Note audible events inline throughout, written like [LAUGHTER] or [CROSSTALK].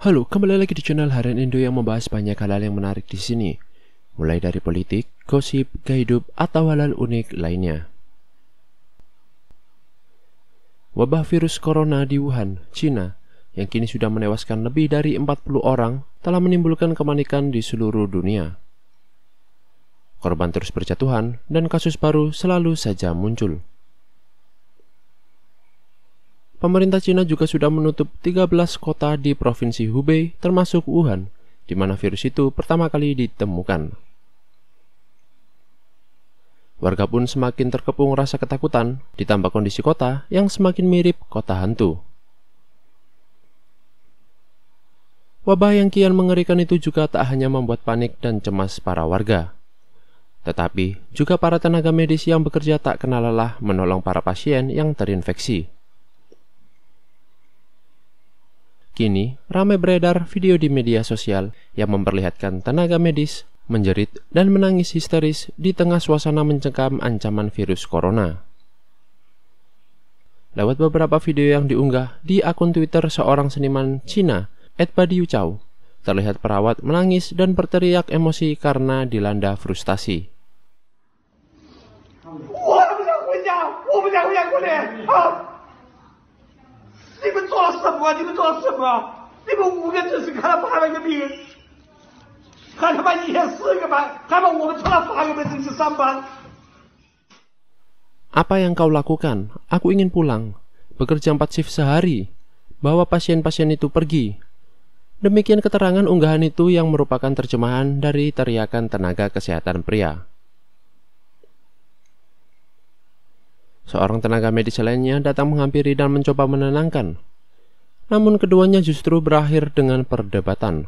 Halo, kembali lagi di channel Harian Indo yang membahas banyak hal-hal yang menarik di sini. Mulai dari politik, gosip, kehidup, atau hal-hal unik lainnya. Wabah virus corona di Wuhan, Cina, yang kini sudah menewaskan lebih dari 40 orang, telah menimbulkan kemanikan di seluruh dunia. Korban terus berjatuhan, dan kasus baru selalu saja muncul pemerintah Cina juga sudah menutup 13 kota di provinsi Hubei termasuk Wuhan, di mana virus itu pertama kali ditemukan. Warga pun semakin terkepung rasa ketakutan, ditambah kondisi kota yang semakin mirip kota hantu. Wabah yang kian mengerikan itu juga tak hanya membuat panik dan cemas para warga, tetapi juga para tenaga medis yang bekerja tak kenal lelah menolong para pasien yang terinfeksi. Kini, ramai beredar video di media sosial yang memperlihatkan tenaga medis menjerit dan menangis histeris di tengah suasana mencekam ancaman virus corona. Lewat beberapa video yang diunggah di akun Twitter seorang seniman Cina, Edpadi Chow, terlihat perawat menangis dan berteriak emosi karena dilanda frustasi. Oh apa yang kau lakukan? Aku ingin pulang. Bekerja empat shift sehari. Bawa pasien-pasien itu pergi. Demikian keterangan unggahan itu yang merupakan terjemahan dari teriakan tenaga kesehatan pria. Seorang tenaga medis lainnya datang menghampiri dan mencoba menenangkan. Namun keduanya justru berakhir dengan perdebatan.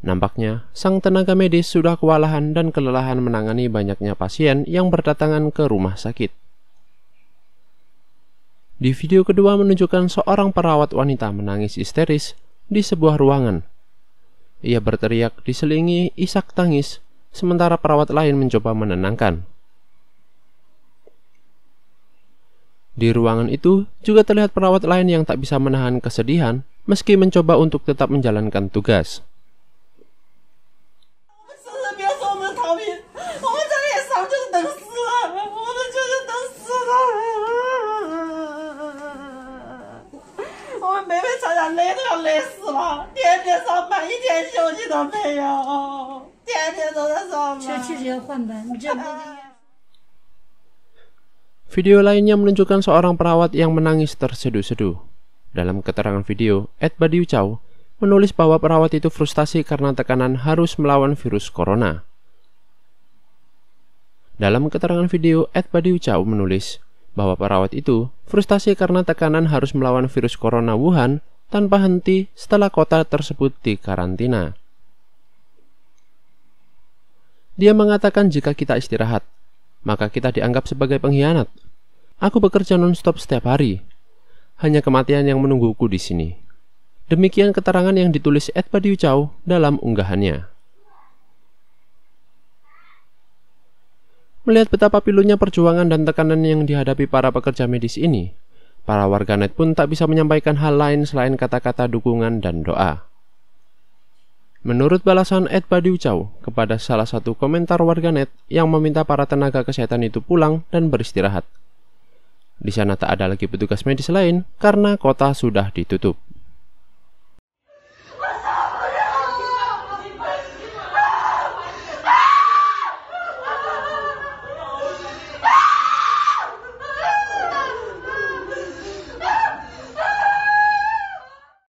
Nampaknya, sang tenaga medis sudah kewalahan dan kelelahan menangani banyaknya pasien yang berdatangan ke rumah sakit. Di video kedua menunjukkan seorang perawat wanita menangis histeris di sebuah ruangan. Ia berteriak diselingi isak tangis, sementara perawat lain mencoba menenangkan. Di ruangan itu juga terlihat perawat lain yang tak bisa menahan kesedihan meski mencoba untuk tetap menjalankan tugas. [LAUGHS] Video lainnya menunjukkan seorang perawat yang menangis terseduh-seduh. Dalam keterangan video, Ed Badiu Chow menulis bahwa perawat itu frustasi karena tekanan harus melawan virus corona. Dalam keterangan video, Ed Badiu Chow menulis bahwa perawat itu frustasi karena tekanan harus melawan virus corona Wuhan tanpa henti setelah kota tersebut dikarantina. Dia mengatakan jika kita istirahat, maka kita dianggap sebagai pengkhianat Aku bekerja nonstop setiap hari. Hanya kematian yang menungguku di sini. Demikian keterangan yang ditulis Ed Padiucau dalam unggahannya. Melihat betapa pilunya perjuangan dan tekanan yang dihadapi para pekerja medis ini, para warganet pun tak bisa menyampaikan hal lain selain kata-kata dukungan dan doa. Menurut balasan Ed Badiucau kepada salah satu komentar warganet yang meminta para tenaga kesehatan itu pulang dan beristirahat, di sana tak ada lagi petugas medis lain karena kota sudah ditutup.